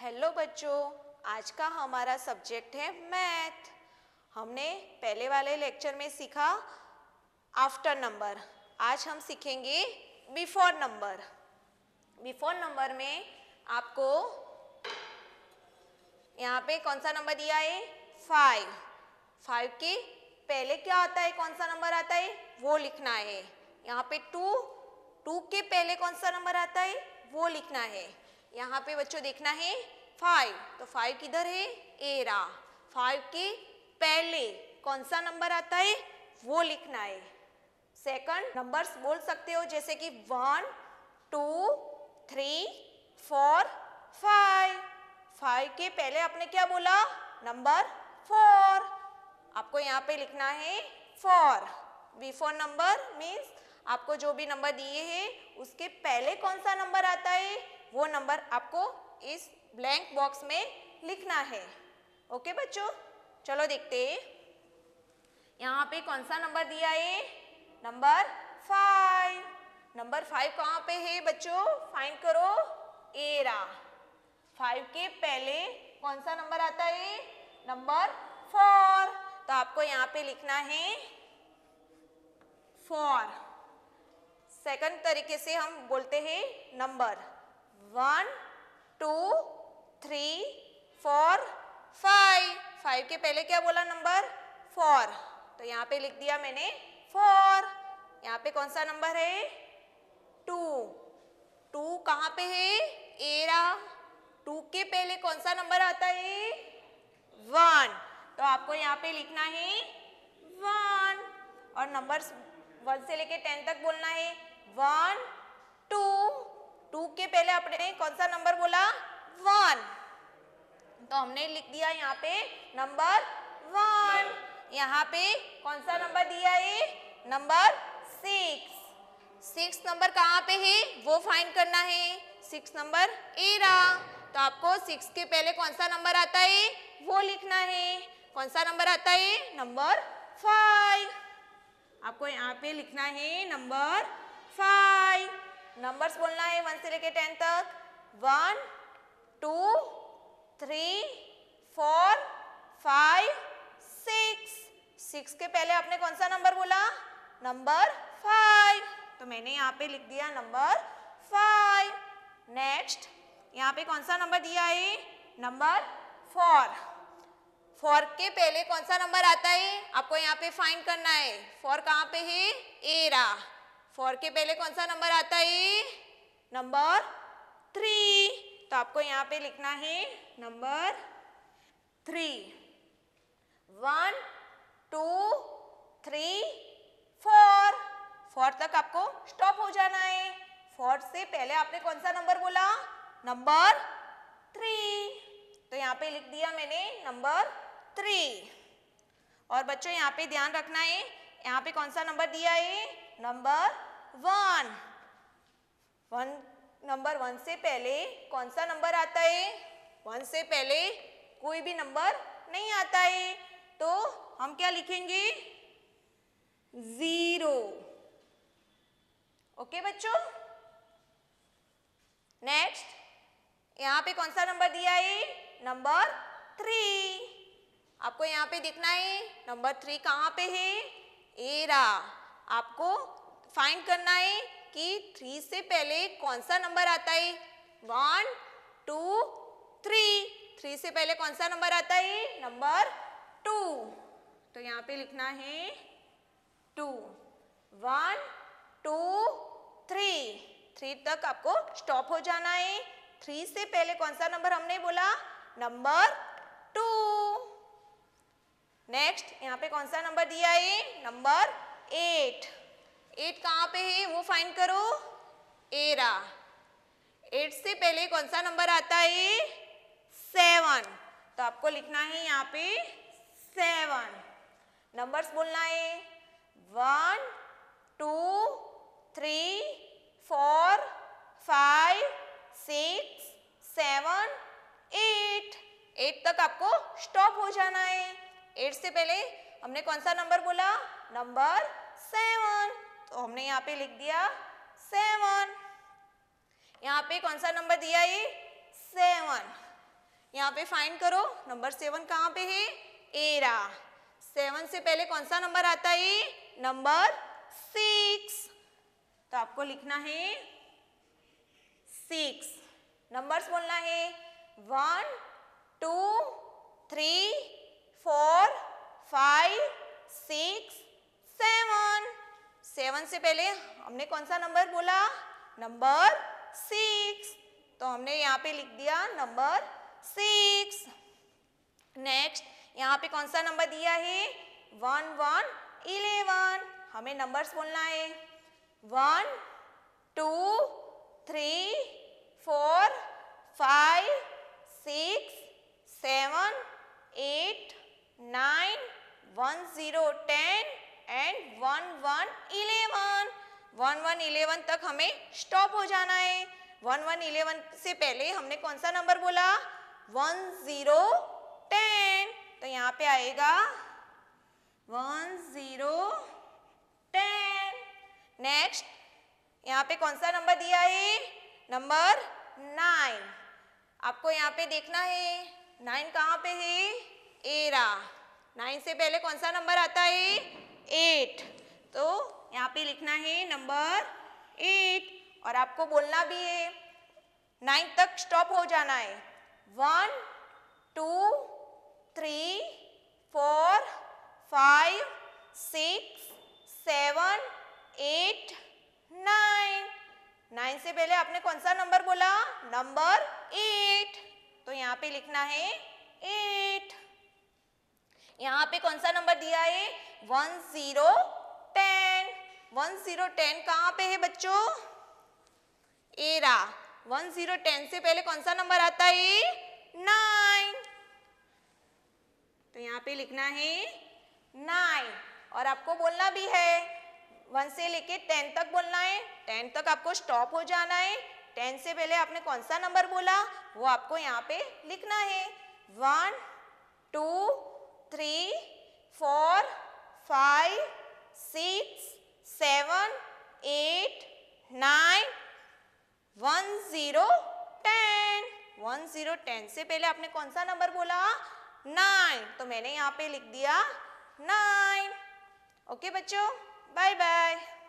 Hello बच्चों आज का हमारा सब्जेक्ट है मैथ हमने पहले वाले लेक्चर में सीखा आफ्टर नंबर आज हम सीखेंगे बिफोर नंबर बिफोर नंबर में आपको यहाँ पे कौन सा नंबर दिया है फाइव फाइव के पहले क्या आता है कौन सा नंबर आता है वो लिखना है यहाँ पे टू टू के पहले कौन सा नंबर आता है वो लिखना है यहाँ पे बच्चों देखना है फाइव तो फाइव किधर है एरा फाइव के पहले कौन सा नंबर आता है वो लिखना है सेकंड नंबर्स बोल सकते हो जैसे कि one two three four five five के पहले आपने क्या बोला नंबर फोर आपको यहाँ पे लिखना है four before number means आपको जो भी नंबर दिए हैं उसके पहले कौन सा नंबर आता है वो नंबर आपको इस ब्लैंक बॉक्स में लिखना है ओके बच्चों चलो देखते यहाँ पे कौन सा नंबर दिया है नंबर फाइव नंबर फाइव कहाँ पे है बच्चों फाइंड करो एरा फाइव के पहले कौन सा नंबर आता है नंबर फोर तो आपको यहाँ पे लिखना है फोर सेकंड तरीके से हम बोलते हैं number one two three four five five के पहले क्या बोला नंबर फोर तो यहाँ पे लिख दिया मैंने फोर यहाँ पे कौन सा नंबर है टू टू कहाँ पे है एरा टू के पहले कौन सा नंबर आता है वन तो आपको यहाँ पे लिखना है वन और नंबर्स वन से लेके टेन तक बोलना है वन पहले आपने कौन सा नंबर बोला वन तो हमने लिख दिया यहाँ पे नंबर वन यहाँ पे कौन सा नंबर दिया है नंबर सिक्स सिक्स नंबर कहाँ पे है वो फाइंड करना है सिक्स नंबर ए रहा तो आपको सिक्स के पहले कौन सा नंबर आता है वो लिखना है कौन सा नंबर आता है नंबर फाइव आपको यहाँ पे लिखना है नंबर फाइव नंबर्स बोलना है वन से लेके टेन तक one two three four five six six के पहले आपने कौन सा नंबर बोला नंबर फाइव तो मैंने यहाँ पे लिख दिया नंबर फाइव नेक्स्ट यहाँ पे कौन सा नंबर दिया है नंबर फोर फोर के पहले कौन सा नंबर आता है आपको यहाँ पे फाइंड करना है फोर कहाँ पे है एरा फोर के पहले कौन सा नंबर आता है नंबर थ्री तो आपको यहाँ पे लिखना है number three one two three four four तक आपको स्टॉप हो जाना है फोर से पहले आपने कौन सा नंबर बोला नंबर थ्री तो यहाँ पे लिख दिया मैंने नंबर थ्री और बच्चों यहाँ पे ध्यान रखना है यहाँ पे कौन सा नंबर दिया है number one one number one से पहले कौन सा नंबर आता है वन से पहले कोई भी नंबर नहीं आता है तो हम क्या लिखेंगे जीरो ओके बच्चों नेक्स्ट यहाँ पे कौन सा नंबर दिया है नंबर थ्री आपको यहाँ पे देखना है नंबर थ्री कहाँ पे है एरा आपको फाइंड करना है कि थ्री से पहले कौन सा नंबर आता है वन टू थ्री थ्री से पहले कौन सा नंबर आता है नंबर टू तो यहाँ पे लिखना है two one two three three तक आपको स्टॉप हो जाना है थ्री से पहले कौन सा नंबर हमने बोला नंबर टू नेक्स्ट यहाँ पे कौन सा नंबर दिया है नंबर एट एट कहाँ पे है वो फाइंड करो एरा एट से पहले कौन सा नंबर आता है सेवन तो आपको लिखना है यहाँ पे सेवन नंबर्स बोलना है one two three four five six seven eight eight तक आपको स्टॉप हो जाना है एट से पहले हमने कौन सा नंबर बोला नंबर सेवन तो हमने यहाँ पे लिख दिया सेवन यहाँ पे कौन सा नंबर दिया ही सेवन यहाँ पे फाइंड करो नंबर सेवन कहाँ पे है एरा सेवन से पहले कौन सा नंबर आता है नंबर सिक्स तो आपको लिखना है सिक्स नंबर्स बोलना है one two three four five six seven seven से पहले हमने कौन सा नंबर बोला नंबर सिक्स तो हमने यहाँ पे लिख दिया नंबर सिक्स नेक्स्ट यहाँ पे कौन सा नंबर दिया है वन वन इलेवन हमें नंबर्स बोलना है one two three four five six seven eight nine one zero ten and one one eleven one one eleven तक हमें स्टॉप हो जाना है वन वन इलेवन से पहले हमने कौन सा नंबर बोला वन जीरो टेन तो यहाँ पे आएगा वन जीरो टेन नेक्स्ट यहाँ पे कौन सा नंबर दिया है नंबर नाइन आपको यहाँ पे देखना है नाइन कहाँ पे है एरा नाइन से पहले कौन सा नंबर आता है एट तो यहाँ पे लिखना है नंबर एट और आपको बोलना भी है नाइन्थ तक स्टॉप हो जाना है one two three four five six seven eight nine nine से पहले आपने कौन सा नंबर बोला नंबर एट तो यहाँ पे लिखना है एट यहाँ पे कौन सा नंबर दिया है one zero ten one zero ten कहाँ पे है बच्चों एरा वन जीरो टेन से पहले कौन सा नंबर आता है नाइन तो यहाँ पे लिखना है नाइन और आपको बोलना भी है वन से लेके टेन तक बोलना है टेन तक आपको स्टॉप हो जाना है टेन से पहले आपने कौन सा नंबर बोला वो आपको यहाँ पे लिखना है one two three, four, five, six, seven, eight, nine, one zero ten. One zero ten से पहले आपने कौन सा नंबर बोला नाइन तो मैंने यहाँ पे लिख दिया नाइन ओके बच्चों बाय बाय